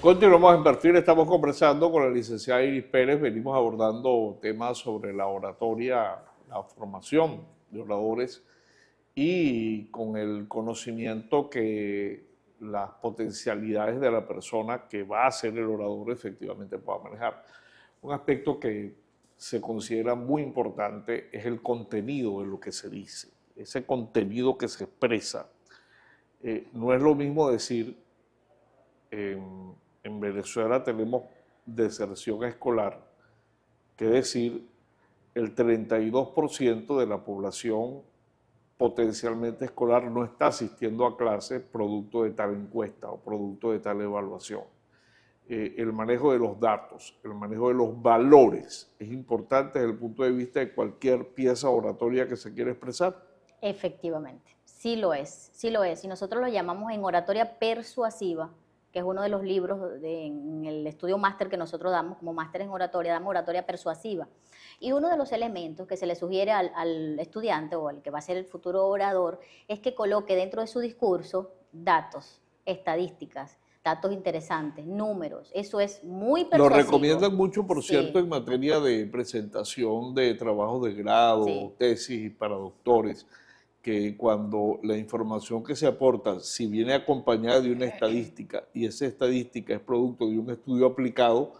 Continuamos en Perfil, estamos conversando con la licenciada Iris Pérez, venimos abordando temas sobre la oratoria, la formación de oradores y con el conocimiento que las potencialidades de la persona que va a ser el orador efectivamente pueda manejar. Un aspecto que se considera muy importante es el contenido de lo que se dice, ese contenido que se expresa. Eh, no es lo mismo decir... Em, en Venezuela tenemos deserción escolar, que decir el 32% de la población potencialmente escolar no está asistiendo a clases producto de tal encuesta o producto de tal evaluación. Eh, el manejo de los datos, el manejo de los valores es importante desde el punto de vista de cualquier pieza oratoria que se quiera expresar. Efectivamente, sí lo es, sí lo es. Y nosotros lo llamamos en oratoria persuasiva es uno de los libros de, en el estudio máster que nosotros damos, como máster en oratoria, damos oratoria persuasiva. Y uno de los elementos que se le sugiere al, estudiante o al que va a ser el futuro orador es que coloque dentro de su discurso datos, estadísticas, datos interesantes, números. Eso es muy persuasivo. Lo recomiendan mucho, por cierto, en materia de presentación de trabajos de grado, tesis tesis para doctores que cuando la información que se aporta, si viene acompañada de una estadística y esa estadística es producto de un estudio aplicado,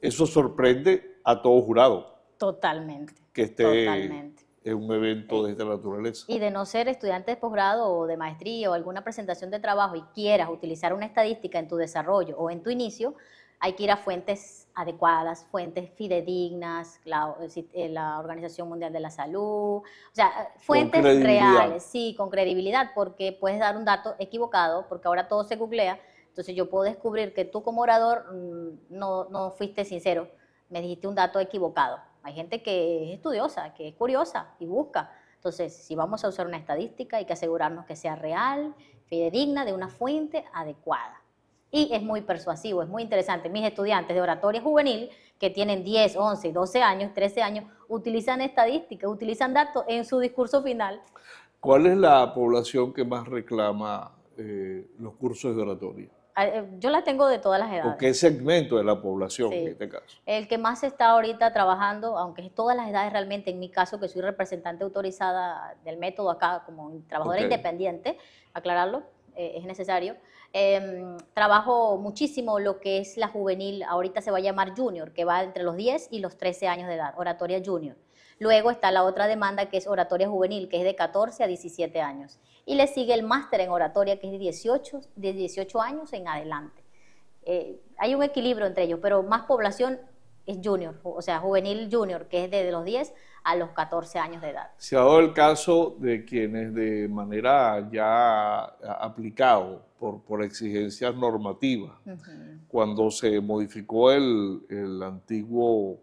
eso sorprende a todo jurado. Totalmente. Que esté totalmente. en un evento eh, de esta naturaleza. Y de no ser estudiante de posgrado o de maestría o alguna presentación de trabajo y quieras utilizar una estadística en tu desarrollo o en tu inicio, hay que ir a fuentes adecuadas, fuentes fidedignas, la, eh, eh, la Organización Mundial de la Salud, o sea, fuentes reales, sí, con credibilidad, porque puedes dar un dato equivocado, porque ahora todo se googlea, entonces yo puedo descubrir que tú como orador mm, no, no fuiste sincero, me dijiste un dato equivocado. Hay gente que es estudiosa, que es curiosa y busca. Entonces, si vamos a usar una estadística, hay que asegurarnos que sea real, fidedigna, de una fuente adecuada y es muy persuasivo, es muy interesante. Mis estudiantes de oratoria juvenil, que tienen 10, 11, 12 años, 13 años, utilizan estadísticas, utilizan datos en su discurso final. ¿Cuál es la población que más reclama eh, los cursos de oratoria? Ah, eh, yo la tengo de todas las edades. qué segmento de la población en este caso? El que más está ahorita trabajando, aunque es todas las edades realmente, en mi caso, que soy representante autorizada del método acá como trabajadora independiente, aclararlo, eh, es necesario. Em, trabajo muchísimo lo que es la juvenil, ahorita se va a llamar junior, que va entre los 10 y los 13 años de edad, oratoria junior. Luego está la otra demanda que es oratoria juvenil, que es de 14 a 17 años. Y le sigue el máster en oratoria, que es de 18, de años en adelante. Eh, hay un equilibrio entre ellos, pero más población es junior, o sea, juvenil junior, que es de los 10 a los 14 años de edad. Se ha dado el caso de quienes de manera ya aplicado por, por exigencias normativas, cuando se modificó el, antiguo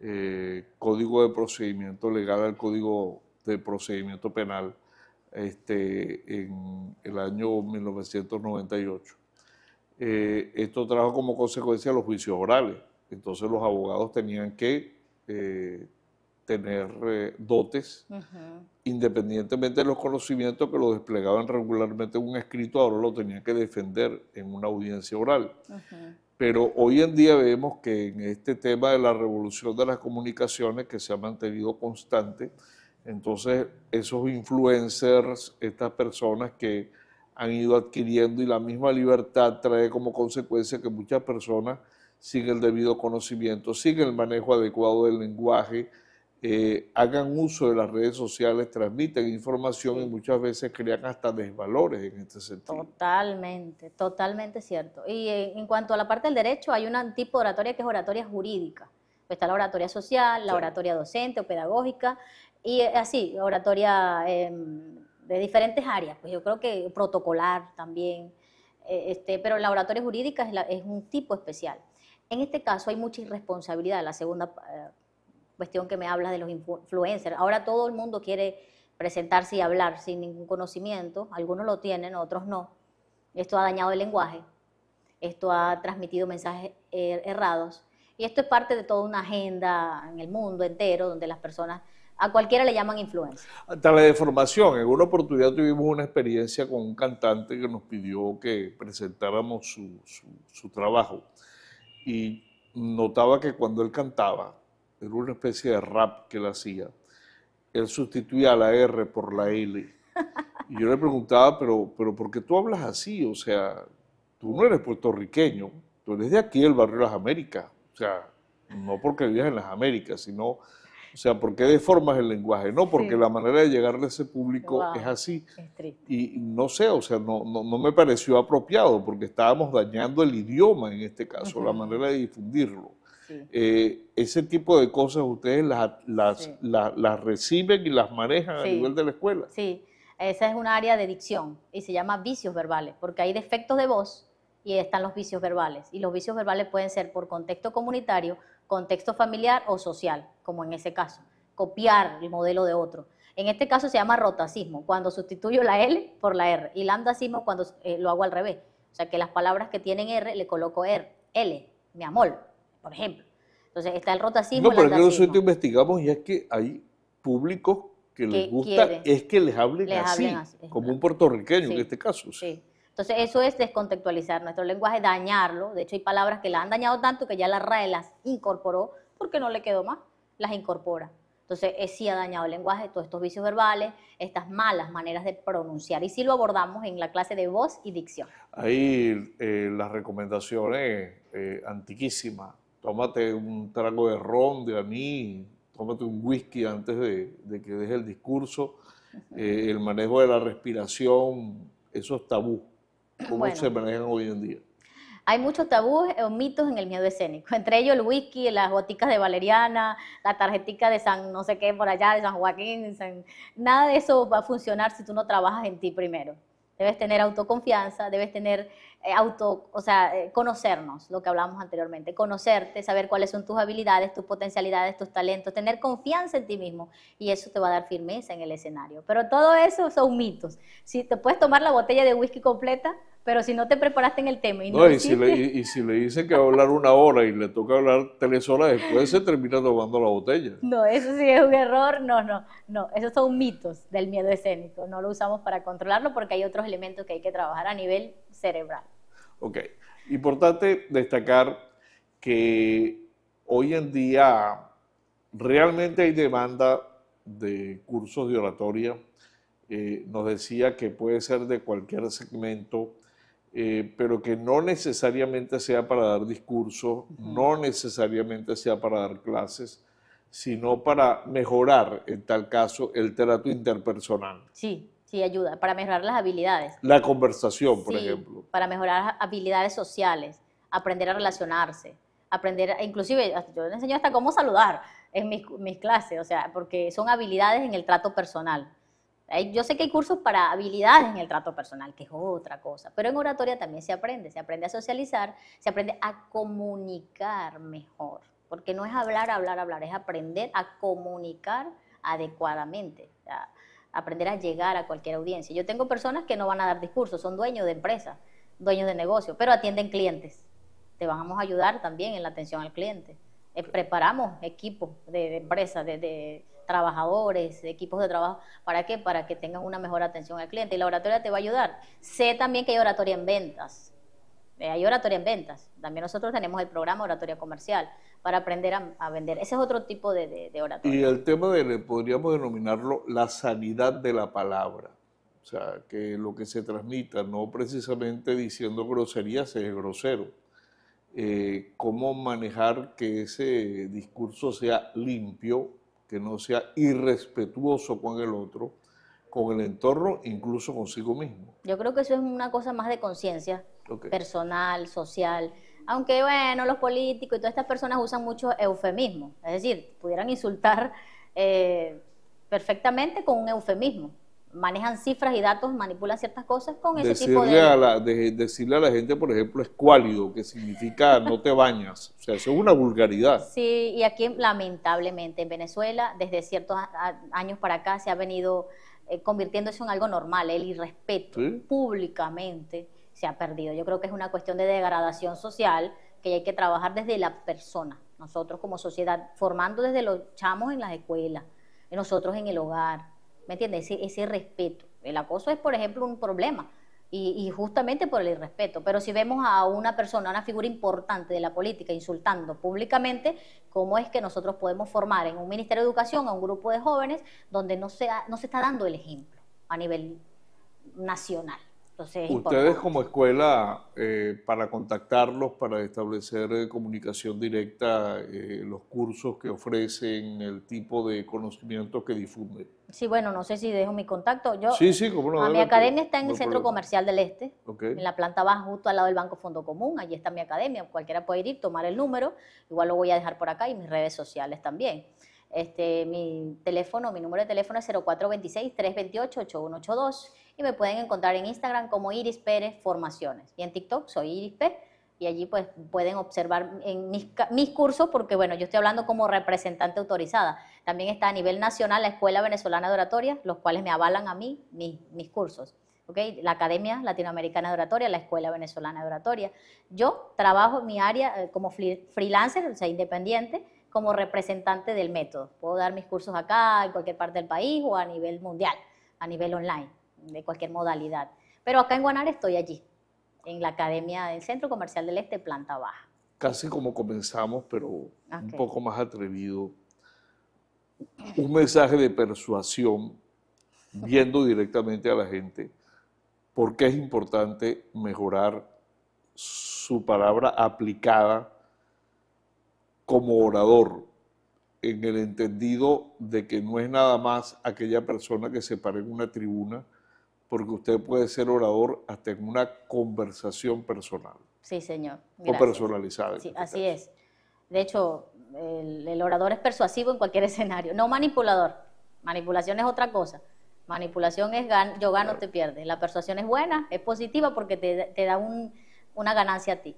eh, Código de Procedimiento Legal al Código de Procedimiento Penal, este, en el año 1998. Eh, esto trajo como consecuencia los juicios orales entonces los abogados tenían que eh, tener eh, dotes, independientemente de los conocimientos que lo desplegaban regularmente en un escrito, ahora lo tenían que defender en una audiencia oral. Pero hoy en día vemos que en este tema de la revolución de las comunicaciones que se ha mantenido constante, entonces esos influencers, estas personas que han ido adquiriendo y la misma libertad trae como consecuencia que muchas personas sin el debido conocimiento, sin el manejo adecuado del lenguaje, eh, hagan uso de las redes sociales, transmiten información y muchas veces crean hasta desvalores en este sentido. Totalmente, totalmente cierto. Y eh, en cuanto a la parte del derecho, hay un tipo de oratoria que es oratoria jurídica. Pues está la oratoria social, la oratoria docente o pedagógica, y eh, así, oratoria em, de diferentes áreas. Pues yo creo que protocolar también. este, pero la oratoria jurídica es, es un tipo especial. En este caso hay mucha irresponsabilidad, la segunda eh, cuestión que me hablas de los influencers. Ahora todo el mundo quiere presentarse y hablar sin ningún conocimiento, algunos lo tienen, otros no. Esto ha dañado el lenguaje, esto ha transmitido mensajes eh, errados y esto es parte de toda una agenda en el mundo entero donde las personas a cualquiera le llaman influencer. Hasta la deformación. En una oportunidad tuvimos una experiencia con un cantante que nos pidió que presentáramos su, su trabajo y notaba que cuando él cantaba, era una especie de rap que él hacía, él sustituía la R por la L. Y yo le preguntaba, pero, pero ¿por qué tú hablas así? O sea, tú no eres puertorriqueño, tú eres de aquí, del barrio de las Américas. O sea, no porque vivías en las Américas, sino o sea, porque deformas el lenguaje, ¿no? Porque la manera de llegarle a ese público es así. y no sé, o sea, no, no, no, me pareció apropiado porque estábamos dañando el idioma en este caso, la manera de difundirlo. Eh, ese tipo de cosas ustedes las, las, reciben y las manejan a nivel de la escuela. Sí, esa es un área de dicción y se llama vicios verbales, porque hay defectos de voz y están los vicios verbales. Y los vicios verbales pueden ser por contexto comunitario contexto familiar o social, como en ese caso, copiar el modelo de otro. En este caso se llama rotacismo, cuando sustituyo la L por la R, y lambdacismo cuando eh, lo hago al revés. O sea, que las palabras que tienen R le coloco R, L, mi amor, por ejemplo. Entonces está el rotacismo. No, pero nosotros investigamos y es que hay públicos que, les gusta es que les hablen, así, como un puertorriqueño en este caso. Sí. Entonces, eso es descontextualizar nuestro lenguaje, dañarlo. De hecho, hay palabras que la han dañado tanto que ya la RAE las incorporó porque no le quedó más, las incorpora. Entonces, eh, sí ha dañado el lenguaje, todos estos vicios verbales, estas malas maneras de pronunciar. Y sí lo abordamos en la clase de voz y dicción. Ahí eh, las recomendaciones eh, antiquísimas. Tómate un trago de ron, de anís, tómate un whisky antes de, de que deje el discurso. el manejo de la respiración, eso es tabú se manejan hoy en día. Hay muchos tabúes o mitos en el miedo escénico, entre ellos el whisky, las boticas de Valeriana, la tarjetica de San no sé qué por allá, de San Joaquín, nada de eso va a funcionar si tú no trabajas en ti primero. Debes tener autoconfianza, debes tener eh, auto, o sea, eh, conocernos, lo que hablamos anteriormente, conocerte, saber cuáles son tus habilidades, tus potencialidades, tus talentos, tener confianza en ti mismo y eso te va a dar firmeza en el escenario. Pero todo eso son mitos. Si te puedes tomar la botella de whisky completa, pero si no te preparaste en el tema. Y no, y, si le, y, si le, dicen que va a hablar una hora y le toca hablar tres horas después, se termina tomando la botella. No, eso sí es un error. No, no, no. Esos son mitos del miedo escénico. No lo usamos para controlarlo porque hay otros elementos que hay que trabajar a nivel cerebral. Ok. Importante destacar que hoy en día realmente hay demanda de cursos de oratoria. Eh, nos decía que puede ser de cualquier segmento eh, pero que no necesariamente sea para dar discurso, no necesariamente sea para dar clases, sino para mejorar, en tal caso, el trato interpersonal. Sí, sí, ayuda, para mejorar las habilidades. La conversación, por sí, ejemplo. Para mejorar habilidades sociales, aprender a relacionarse, aprender, inclusive, yo les enseño hasta cómo saludar en mis, mis clases, o sea, porque son habilidades en el trato personal. Yo sé que hay cursos para habilidades en el trato personal, que es otra cosa, pero en oratoria también se aprende, se aprende a socializar, se aprende a comunicar mejor, porque no es hablar, hablar, hablar, es aprender a comunicar adecuadamente, aprender a llegar a cualquier audiencia. Yo tengo personas que no van a dar discursos, son dueños de empresas, dueños de negocios, pero atienden clientes. Te vamos a ayudar también en la atención al cliente. Eh, preparamos equipos de, empresas, de, de trabajadores, equipos de trabajo. ¿Para qué? Para que tengan una mejor atención al cliente. Y la oratoria te va a ayudar. Sé también que hay oratoria en ventas. Eh, hay oratoria en ventas. También nosotros tenemos el programa Oratoria Comercial para aprender a, vender. Ese es otro tipo de, oratoria. Y el tema de, podríamos denominarlo, la sanidad de la palabra. O sea, que lo que se transmita, no precisamente diciendo groserías, es grosero. Eh, cómo manejar que ese discurso sea limpio, que no sea irrespetuoso con el otro, con el entorno, incluso consigo mismo. Yo creo que eso es una cosa más de conciencia personal, social. Aunque bueno, los políticos y todas estas personas usan mucho eufemismo, es decir, pudieran insultar eh, perfectamente con un eufemismo manejan cifras y datos, manipulan ciertas cosas con ese tipo de... Decirle a la gente, por ejemplo, escuálido, que significa no te bañas. O sea, eso es una vulgaridad. Sí, y aquí lamentablemente en Venezuela, desde ciertos años para acá, se ha venido eh, convirtiéndose en algo normal, el irrespeto públicamente se ha perdido. Yo creo que es una cuestión de degradación social que hay que trabajar desde la persona, nosotros como sociedad, formando desde los chamos en las escuelas, nosotros en el hogar, ¿me entiendes? Ese, respeto. El acoso es, por ejemplo, un problema y, justamente por el irrespeto. Pero si vemos a una persona, a una figura importante de la política insultando públicamente, ¿cómo es que nosotros podemos formar en un Ministerio de Educación a un grupo de jóvenes donde no, sea, no se está dando el ejemplo a nivel nacional? Ustedes como escuela, eh, para contactarlos, para establecer eh, comunicación directa, eh, los cursos que ofrecen, el tipo de conocimiento que difunden. Sí, bueno, no sé si dejo mi contacto. Yo, sí, sí, mi academia está en el Centro Comercial del Este, en la planta baja, justo al lado del Banco Fondo Común. Allí está mi academia. Cualquiera puede ir, tomar el número. Igual lo voy a dejar por acá y mis redes sociales también. Este, mi teléfono, mi número de teléfono es 0426 328 8182 y me pueden encontrar en Instagram como Iris Pérez Formaciones y en TikTok soy Iris Pérez y allí pues pueden observar en mis, mis, cursos porque bueno, yo estoy hablando como representante autorizada. También está a nivel nacional la Escuela Venezolana de Oratoria, los cuales me avalan a mí mis, mis cursos. ¿okay? La Academia Latinoamericana de Oratoria, la Escuela Venezolana de Oratoria. Yo trabajo en mi área eh, como freelancer, o sea, independiente, como representante del método. Puedo dar mis cursos acá, en cualquier parte del país o a nivel mundial, a nivel online de cualquier modalidad. Pero acá en Guanare estoy allí, en la Academia del Centro Comercial del Este, planta baja. Casi como comenzamos, pero un poco más atrevido. Un mensaje de persuasión, viendo directamente a la gente, por qué es importante mejorar su palabra aplicada como orador, en el entendido de que no es nada más aquella persona que se para en una tribuna porque usted puede ser orador hasta en una conversación personal. Sí, señor. O personalizada. Sí, este así es. De hecho, el, orador es persuasivo en cualquier escenario, no manipulador. Manipulación es otra cosa. Manipulación es yo gano, te pierdes. La persuasión es buena, es positiva porque te, da una ganancia a ti.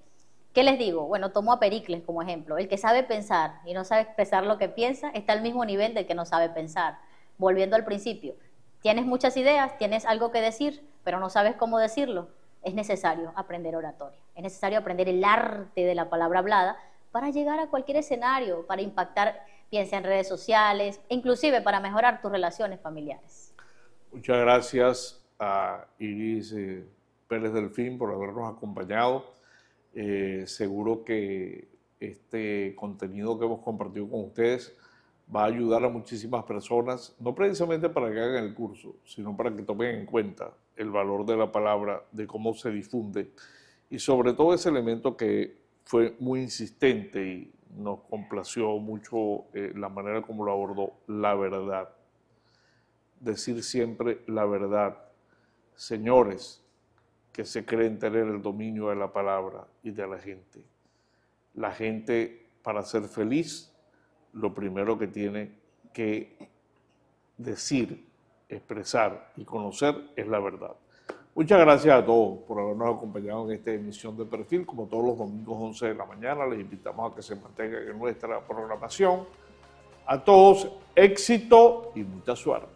¿Qué les digo? Bueno, tomo a Pericles como ejemplo. El que sabe pensar y no sabe expresar lo que piensa está al mismo nivel del que no sabe pensar. Volviendo al principio, Tienes muchas ideas, tienes algo que decir, pero no sabes cómo decirlo. Es necesario aprender oratoria, es necesario aprender el arte de la palabra hablada para llegar a cualquier escenario, para impactar, piensa en redes sociales, inclusive para mejorar tus relaciones familiares. Muchas gracias a Iris eh, Pérez Delfín por habernos acompañado. Eh, seguro que este contenido que hemos compartido con ustedes va a ayudar a muchísimas personas, no precisamente para que hagan el curso, sino para que tomen en cuenta el valor de la palabra, de cómo se difunde y sobre todo ese elemento que fue muy insistente y nos complació mucho eh, la manera como lo abordó, la verdad. Decir siempre la verdad. Señores que se creen tener el dominio de la palabra y de la gente. La gente para ser feliz lo primero que tiene que decir, expresar y conocer es la verdad. Muchas gracias a todos por habernos acompañado en esta emisión de perfil. Como todos los domingos 11 de la mañana, les invitamos a que se mantengan en nuestra programación. A todos, éxito y mucha suerte.